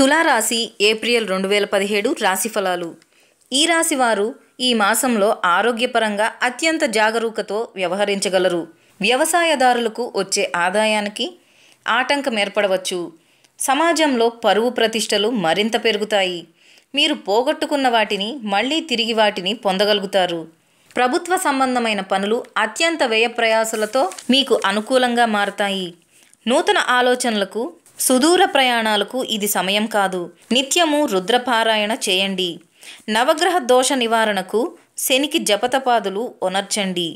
తులారాశి ఏప్రిల్ రెండు వేల పదిహేడు రాశిఫలాలు ఈ రాశి వారు ఈ మాసంలో ఆరోగ్యపరంగా అత్యంత జాగరూకతో వ్యవహరించగలరు వ్యవసాయదారులకు వచ్చే ఆదాయానికి ఆటంకం ఏర్పడవచ్చు సమాజంలో పరువు ప్రతిష్టలు మరింత పెరుగుతాయి మీరు పోగొట్టుకున్న వాటిని మళ్ళీ తిరిగి వాటిని పొందగలుగుతారు ప్రభుత్వ సంబంధమైన పనులు అత్యంత వ్యయప్రయాసలతో మీకు అనుకూలంగా మారతాయి నూతన ఆలోచనలకు సుదూర ప్రయాణాలకు ఇది సమయం కాదు నిత్యము రుద్రపారాయణ చేయండి నవగ్రహ దోష నివారణకు శనికి జపతపాదులు ఒనర్చండి